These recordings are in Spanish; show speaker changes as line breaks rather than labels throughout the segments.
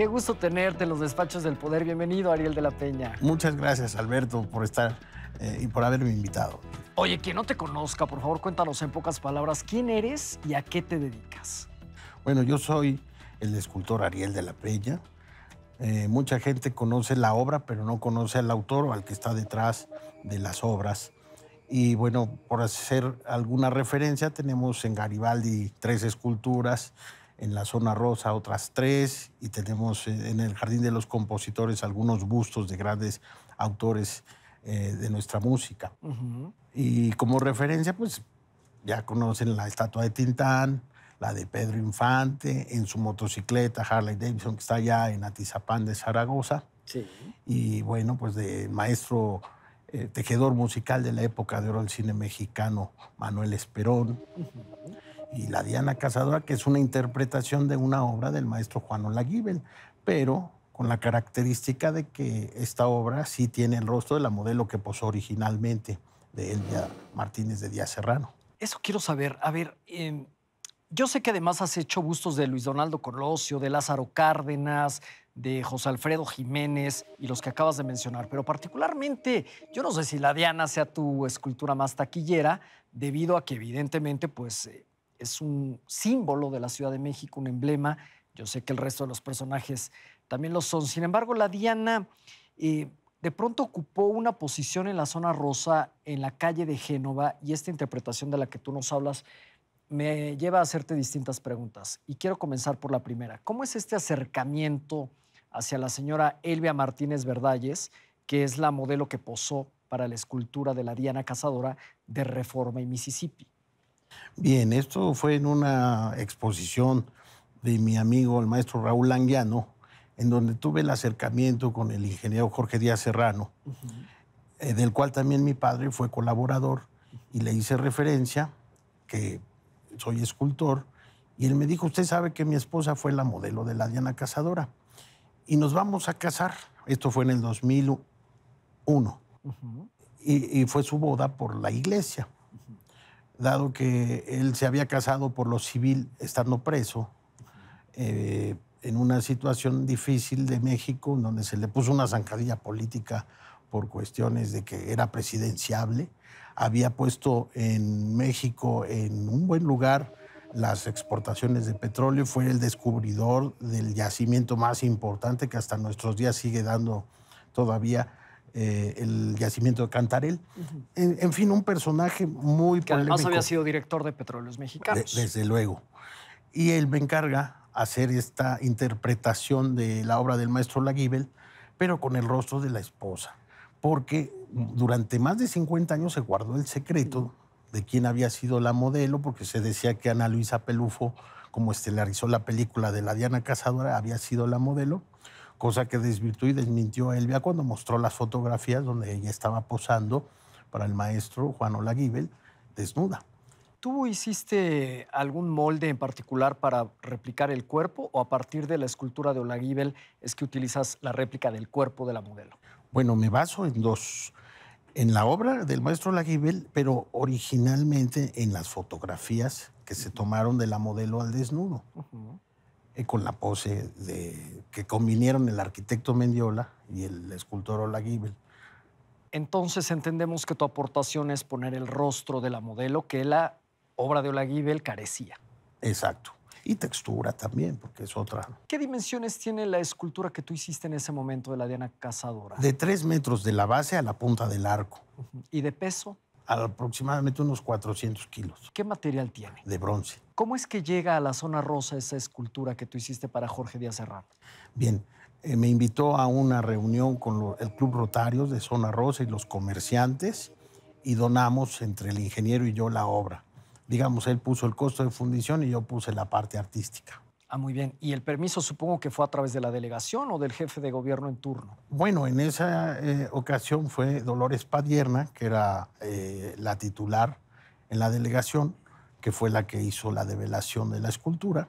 Qué gusto tenerte en los despachos del poder. Bienvenido, Ariel de la Peña.
Muchas gracias, Alberto, por estar eh, y por haberme invitado.
Oye, quien no te conozca, por favor, cuéntanos en pocas palabras quién eres y a qué te dedicas.
Bueno, yo soy el escultor Ariel de la Peña. Eh, mucha gente conoce la obra, pero no conoce al autor o al que está detrás de las obras. Y bueno, por hacer alguna referencia, tenemos en Garibaldi tres esculturas, en la zona rosa otras tres y tenemos eh, en el Jardín de los Compositores algunos bustos de grandes autores eh, de nuestra música. Y como referencia, pues ya conocen la estatua de Tintán, la de Pedro Infante, en su motocicleta Harley Davidson, que está allá en Atizapán de Zaragoza. Sí. Y bueno, pues de maestro eh, tejedor musical de la época de oro del cine mexicano, Manuel Esperón y La Diana Cazadora, que es una interpretación de una obra del maestro Juan Olaguibel, pero con la característica de que esta obra sí tiene el rostro de la modelo que posó originalmente, de Elvia Martínez de Díaz Serrano.
Eso quiero saber. A ver, em, yo sé que además has hecho bustos de Luis Donaldo Colosio, de Lázaro Cárdenas, de José Alfredo Jiménez y los que acabas de mencionar, pero particularmente, yo no sé si la Diana sea tu escultura más taquillera, debido a que evidentemente, pues, eh, es un símbolo de la Ciudad de México, un emblema. Yo sé que el resto de los personajes también lo son. Sin embargo, la Diana eh, de pronto ocupó una posición en la zona rosa, en la calle de Génova, y esta interpretación de la que tú nos hablas me lleva a hacerte distintas preguntas. Y quiero comenzar por la primera. ¿Cómo es este acercamiento hacia la señora Elvia Martínez Verdalles, que es la modelo que posó para la escultura de la Diana Cazadora de Reforma y Mississippi?
Bien, esto fue en una exposición de mi amigo el maestro Raúl Languiano, en donde tuve el acercamiento con el ingeniero Jorge Díaz Serrano, eh, del cual también mi padre fue colaborador y le hice referencia que soy escultor y él me dijo, usted sabe que mi esposa fue la modelo de la Diana Cazadora y nos vamos a casar. Esto fue en el 2001 y, y fue su boda por la iglesia dado que él se había casado por lo civil estando preso, eh, en una situación difícil de México, donde se le puso una zancadilla política por cuestiones de que era presidenciable, había puesto en México en un buen lugar las exportaciones de petróleo, fue el descubridor del yacimiento más importante que hasta nuestros días sigue dando todavía eh, el yacimiento de Cantarel. en, fin, un personaje muy Que además había sido
director de Petróleos Mexicanos. desde luego.
Y él me encarga hacer esta interpretación de la obra del maestro Laguibel, pero con el rostro de la esposa, porque durante más de 50 años se guardó el secreto de quién había sido la modelo, porque se decía que Ana Luisa Pelufo, como estelarizó la película de la Diana Cazadora, había sido la modelo cosa que desvirtuó y desmintió a Elvia cuando mostró las fotografías donde ella estaba posando para el maestro Juan Olaguibel desnuda.
¿Tú hiciste algún molde en particular para replicar el cuerpo o a partir de la escultura de Olaguibel es que utilizas la réplica del cuerpo de la modelo?
Bueno, me baso en dos. En la obra del maestro Olaguibel, pero originalmente en las fotografías que se tomaron de la modelo al desnudo. Eh, con la pose de, que convinieron el arquitecto
Mendiola y
el escultor Ola
Entonces entendemos que tu aportación es poner el rostro de la modelo que la obra de Ola carecía.
Exacto. Y textura también, porque es otra.
¿Qué dimensiones tiene la escultura que tú hiciste en ese momento de la Diana Cazadora?
De tres metros de la base a la punta del arco.
¿Y de peso?
aproximadamente unos 400 kilos.
¿Qué material tiene? De bronce. ¿Cómo es que llega a la zona rosa esa escultura que tú hiciste para Jorge Díaz Serrano?
Bien, eh, me invitó a una reunión con el Club Rotarios de Zona Rosa y los comerciantes y donamos entre el ingeniero y yo la obra. Digamos, él puso el costo de fundición y yo puse
la parte artística. Ah, muy bien. ¿Y el permiso supongo que fue a través de la delegación o del jefe de gobierno en turno?
Bueno, en esa eh, ocasión fue Dolores Padierna, que era eh, la titular en la delegación, que fue la que hizo la develación de la escultura.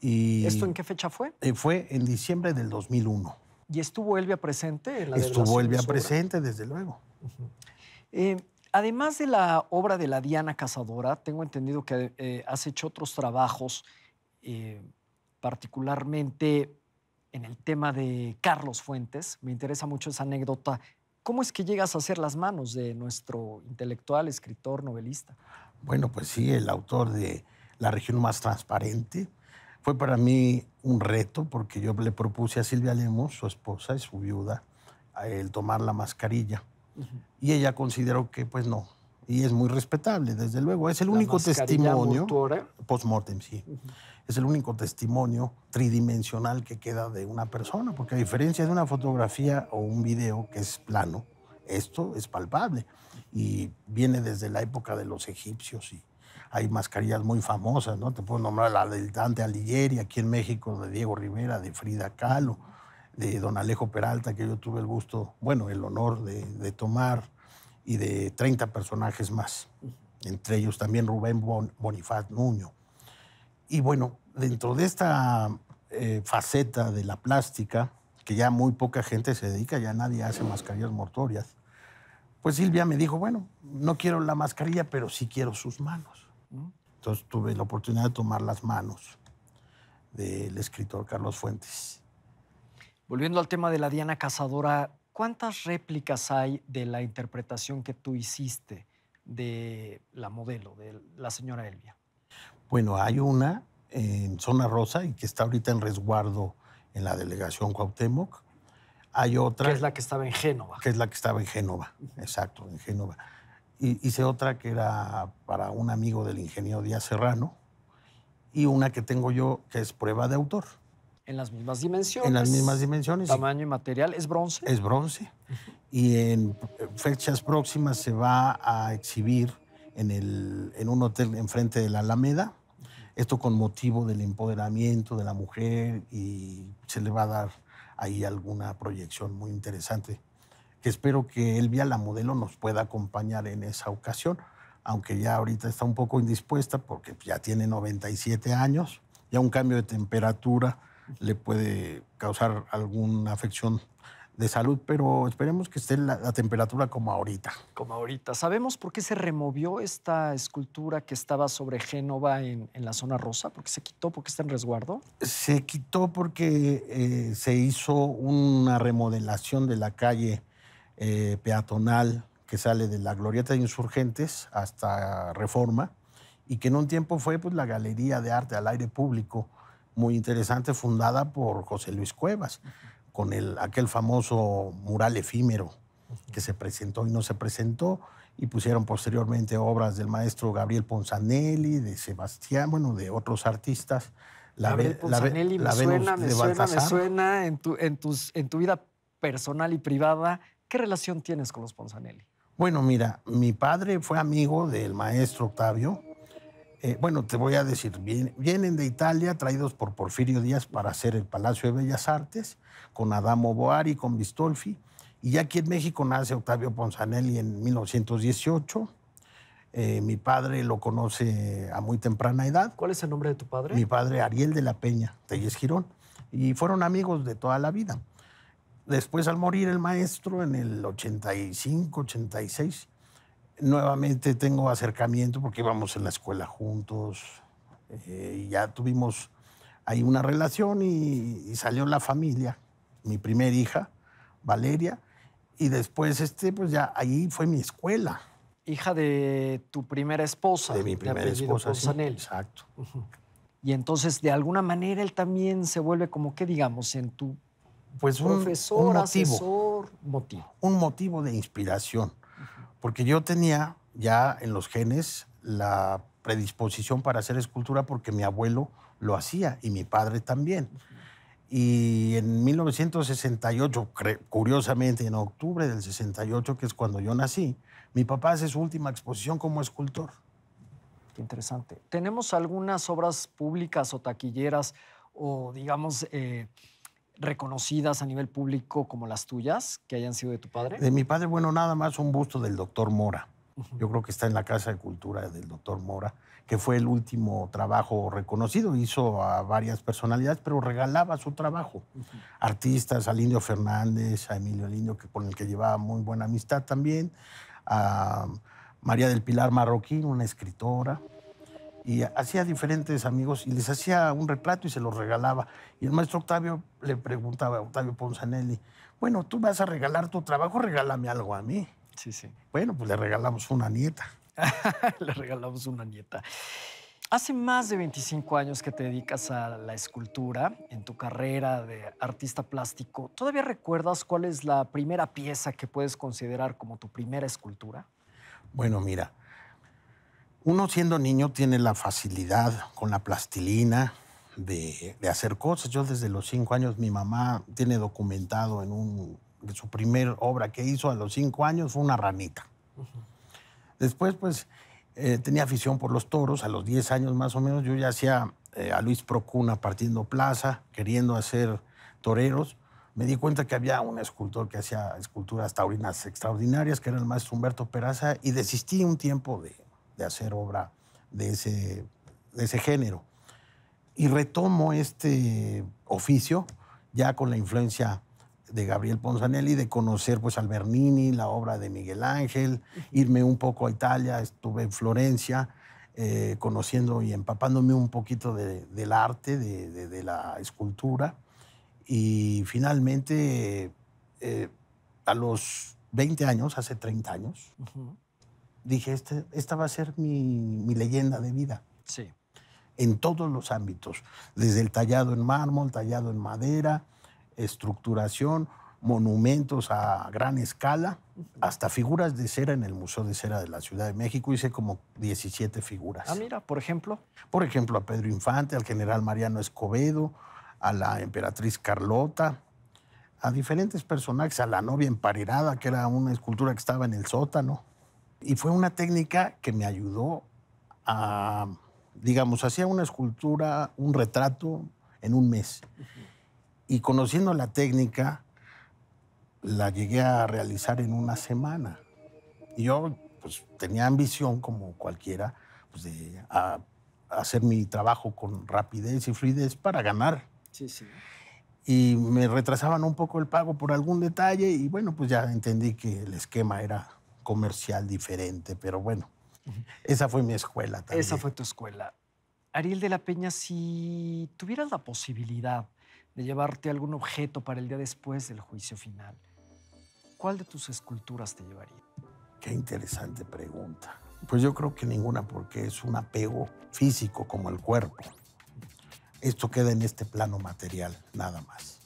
y ¿Esto en qué
fecha fue? Eh,
fue en diciembre del 2001.
¿Y estuvo Elvia presente en la Estuvo Elvia presente, desde luego. Eh, además de la obra de la Diana Cazadora, tengo entendido que eh, has hecho otros trabajos, particularmente en el tema de Carlos Fuentes. Me interesa mucho esa anécdota. ¿Cómo es que llegas a ser las manos de nuestro intelectual, escritor, novelista?
Bueno, pues sí, el autor de La región más transparente. Fue para mí un reto porque yo le propuse a Silvia Lemos, su esposa y su viuda, el tomar la mascarilla. Y ella consideró que pues no. Y es muy respetable, desde luego. Es el único testimonio. Postmortem, sí. Es el único testimonio tridimensional que queda de una persona, porque a diferencia de una fotografía o un video que es plano, esto es palpable y viene desde la época de los egipcios y hay mascarillas muy famosas, ¿no? Te puedo nombrar la del Dante Alighieri, aquí en México, de Diego Rivera, de Frida Kahlo, de don Alejo Peralta, que yo tuve el gusto, bueno, el honor de, tomar, y de 30 personajes más, entre ellos también Rubén Bonifaz Nuño. Y bueno, dentro de esta eh, faceta de la plástica, que ya muy poca gente se dedica, ya nadie hace mascarillas mortorias, pues Silvia me dijo, bueno, no quiero la mascarilla, pero sí quiero sus manos. Entonces tuve la oportunidad de tomar las manos del escritor Carlos Fuentes.
Volviendo al tema de la Diana Cazadora, ¿cuántas réplicas hay de la interpretación que tú hiciste de la modelo, de la señora Elvia?
Bueno, hay una en Zona Rosa y que está ahorita en resguardo en la delegación Cuauhtémoc, hay otra. Que es la que estaba en Génova. Que es la que estaba en Génova, exacto, en Génova. hice otra que era para un amigo del ingeniero Díaz Serrano y una que tengo yo que es prueba de autor.
En las mismas dimensiones. En las mismas dimensiones. Tamaño y material. ¿Es bronce?
Es bronce. Y en fechas próximas se va a exhibir en, el, en un hotel enfrente de la Alameda. Esto con motivo del empoderamiento de la mujer y se le va a dar hay alguna proyección muy interesante que espero que Elvia, la modelo, nos pueda acompañar en esa ocasión, aunque ya ahorita está un poco indispuesta porque ya tiene 97 años, ya un cambio de temperatura le puede causar alguna afección de salud, pero esperemos que esté la, temperatura como ahorita.
Como ahorita. ¿Sabemos por qué se removió esta escultura que estaba sobre Génova en, la zona rosa? ¿Por qué se quitó? ¿Por qué está en resguardo?
Se quitó porque eh, se hizo una remodelación de la calle eh, peatonal que sale de la Glorieta de Insurgentes hasta Reforma y que en un tiempo fue pues, la Galería de Arte al Aire Público, muy interesante, fundada por José Luis Cuevas con el, aquel famoso mural efímero que se presentó y no se presentó, y pusieron posteriormente obras del maestro Gabriel Ponzanelli, de Sebastián, bueno, de otros artistas. La Gabriel me, suena, me, suena, me
suena, en en tu vida personal y privada. ¿Qué relación tienes con los Ponzanelli?
Bueno, mira, mi padre fue amigo del maestro Octavio, eh, bueno, te voy a decir, vienen de Italia traídos por Porfirio Díaz para hacer el Palacio de Bellas Artes, con Adamo Boari, con Bistolfi, y aquí en México nace Octavio Ponzanelli en 1918. Eh, mi padre lo conoce a muy temprana edad. ¿Cuál es el nombre de tu padre? Mi padre, Ariel de la Peña, Telles Girón. Y fueron amigos de toda la vida. Después, al morir el maestro en el 85, 86, nuevamente tengo acercamiento porque íbamos en la escuela juntos. Eh, y ya tuvimos ahí una relación y, salió la familia, mi primera hija, Valeria. Y después, este, pues ya ahí fue mi escuela.
Hija de tu primera esposa. De mi primera esposa, sí, Exacto. Y entonces, de alguna manera, él también se vuelve como, ¿qué digamos? En tu pues un, profesor,
motivo. Un motivo de inspiración porque yo tenía ya en los genes la predisposición para hacer escultura porque mi abuelo lo hacía y mi padre también. Y en 1968, curiosamente, en octubre del 68, que es cuando yo nací, mi papá hace su última exposición como escultor. Qué interesante.
¿Tenemos algunas obras públicas o taquilleras o, digamos, eh, reconocidas a nivel público como las tuyas, que hayan sido de tu padre? De mi
padre, bueno, nada más un busto del doctor Mora. Yo creo que está en la Casa de Cultura del doctor Mora, que fue el último trabajo reconocido. Hizo a varias personalidades, pero regalaba su trabajo. Artistas, a Lindo Fernández, a Emilio Lindo, que con el que llevaba muy buena amistad también, a María del Pilar Marroquín, una escritora y hacía diferentes amigos y les hacía un replato y se los regalaba. Y el maestro Octavio le preguntaba a Octavio Ponzanelli, bueno, tú vas a regalar tu trabajo, regálame algo a mí. Sí, sí. Bueno, pues le regalamos una
nieta. le regalamos una nieta. Hace más de 25 años que te dedicas a la escultura, en tu carrera de artista plástico, ¿todavía recuerdas cuál es la primera pieza que puedes considerar como tu primera escultura?
Bueno, mira, uno siendo niño tiene la facilidad con la plastilina de, hacer cosas. Yo desde los cinco años, mi mamá tiene documentado en su primer obra que hizo a los cinco años fue una ranita. Después, pues, eh, tenía afición por los toros. A los diez años más o menos yo ya hacía eh, a Luis Procuna partiendo plaza, queriendo hacer toreros. Me di cuenta que había un escultor que hacía esculturas taurinas extraordinarias, que era el maestro Humberto Peraza, y desistí un tiempo de, hacer obra de ese, de ese género. Y retomo este oficio ya con la influencia de Gabriel Ponzanelli, de conocer pues al la obra de Miguel Ángel, irme un poco a Italia, estuve en Florencia, eh, conociendo y empapándome un poquito del arte, de, la escultura. Y finalmente, eh, a los 20 años, hace 30 años, dije, este, esta va a ser mi, leyenda de vida. Sí. En todos los ámbitos, desde el tallado en mármol, tallado en madera, estructuración, monumentos a gran escala, hasta figuras de cera en el Museo de Cera de la Ciudad de México. Hice como 17 figuras. Ah, mira, por ejemplo. Por ejemplo, a Pedro Infante, al general Mariano Escobedo, a la emperatriz Carlota, a diferentes personajes, a la novia emparerada, que era una escultura que estaba en el sótano. Y fue una técnica que me ayudó a, digamos, hacía una escultura, un retrato en un mes. Y conociendo la técnica, la llegué a realizar en una semana. yo pues, tenía ambición, como cualquiera, pues, de hacer mi trabajo con rapidez y fluidez para ganar. Sí, sí. Y me retrasaban un poco el pago por algún detalle y bueno, pues ya entendí que el esquema era comercial diferente, pero bueno, esa fue mi escuela también. Esa
fue tu escuela. Ariel de la Peña, si tuvieras la posibilidad de llevarte algún objeto para el día después del juicio final, ¿cuál de tus esculturas te llevaría?
Qué interesante pregunta. Pues yo creo que ninguna porque es un apego físico como el cuerpo. Esto queda en este plano material, nada más.